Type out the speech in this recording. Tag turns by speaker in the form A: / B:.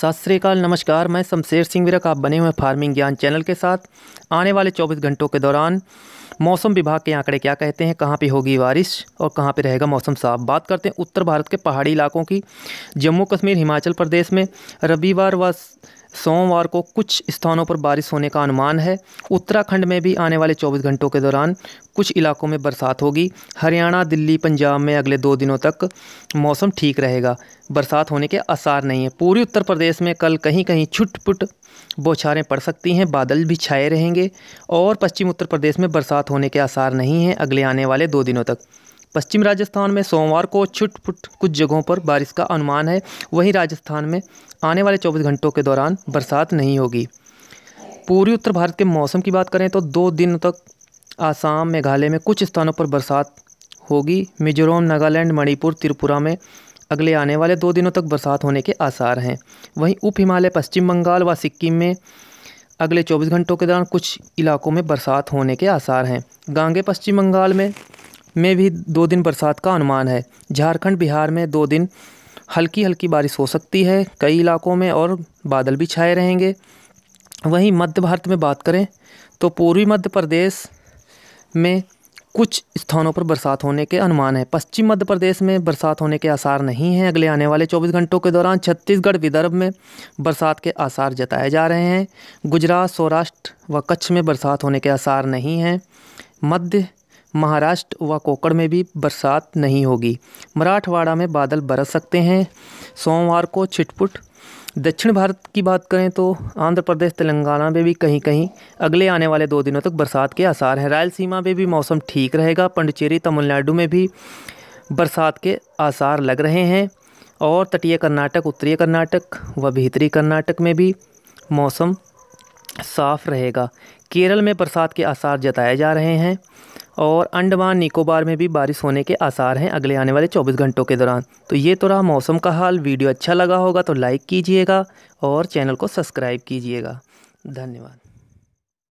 A: सत श्रीकाल नमस्कार मैं शमशेर सिंह विरक आप बने हुए फार्मिंग ज्ञान चैनल के साथ आने वाले 24 घंटों के दौरान मौसम विभाग के आंकड़े क्या कहते हैं कहाँ पे होगी बारिश और कहाँ पे रहेगा मौसम साफ बात करते हैं उत्तर भारत के पहाड़ी इलाकों की जम्मू कश्मीर हिमाचल प्रदेश में रविवार व सोमवार को कुछ स्थानों पर बारिश होने का अनुमान है उत्तराखंड में भी आने वाले 24 घंटों के दौरान कुछ इलाकों में बरसात होगी हरियाणा दिल्ली पंजाब में अगले दो दिनों तक मौसम ठीक रहेगा बरसात होने के आसार नहीं है पूरी उत्तर प्रदेश में कल कहीं कहीं छुटपुट बौछारें पड़ सकती हैं बादल भी छाए रहेंगे और पश्चिम उत्तर प्रदेश में बरसात होने के आसार नहीं हैं अगले आने वाले दो दिनों तक पश्चिम राजस्थान में सोमवार को छुटपुट कुछ जगहों पर बारिश का अनुमान है वहीं राजस्थान में आने वाले 24 घंटों के दौरान बरसात नहीं होगी पूर्वी उत्तर भारत के मौसम की बात करें तो दो दिन तक आसाम मेघालय में कुछ स्थानों पर बरसात होगी मिजोरम नागालैंड मणिपुर त्रिपुरा में अगले आने वाले दो दिनों तक बरसात होने के आसार हैं वहीं उप हिमालय पश्चिम बंगाल व सिक्किम में अगले 24 घंटों के दौरान कुछ इलाकों में बरसात होने के आसार हैं गांगे पश्चिम बंगाल में में भी दो दिन बरसात का अनुमान है झारखंड बिहार में दो दिन हल्की हल्की बारिश हो सकती है कई इलाकों में और बादल भी छाए रहेंगे वहीं मध्य भारत में बात करें तो पूर्वी मध्य प्रदेश में कुछ स्थानों पर बरसात होने के अनुमान है पश्चिम मध्य प्रदेश में बरसात होने के आसार नहीं हैं अगले आने वाले 24 घंटों के दौरान छत्तीसगढ़ विदर्भ में बरसात के आसार जताए जा रहे हैं गुजरात सौराष्ट्र व कच्छ में बरसात होने के आसार नहीं हैं मध्य महाराष्ट्र व कोकण में भी बरसात नहीं होगी मराठवाड़ा में बादल बरस सकते हैं सोमवार को छिटपुट दक्षिण भारत की बात करें तो आंध्र प्रदेश तेलंगाना में भी कहीं कहीं अगले आने वाले दो दिनों तक बरसात के आसार हैं रायलसीमा में भी मौसम ठीक रहेगा पंडचेरी तमिलनाडु में भी बरसात के आसार लग रहे हैं और तटीय कर्नाटक उत्तरी कर्नाटक व भीतरी कर्नाटक में भी मौसम साफ रहेगा केरल में बरसात के आसार जताए जा रहे हैं और अंडमान निकोबार में भी बारिश होने के आसार हैं अगले आने वाले 24 घंटों के दौरान तो ये तो रहा मौसम का हाल वीडियो अच्छा लगा होगा तो लाइक कीजिएगा और चैनल को सब्सक्राइब कीजिएगा धन्यवाद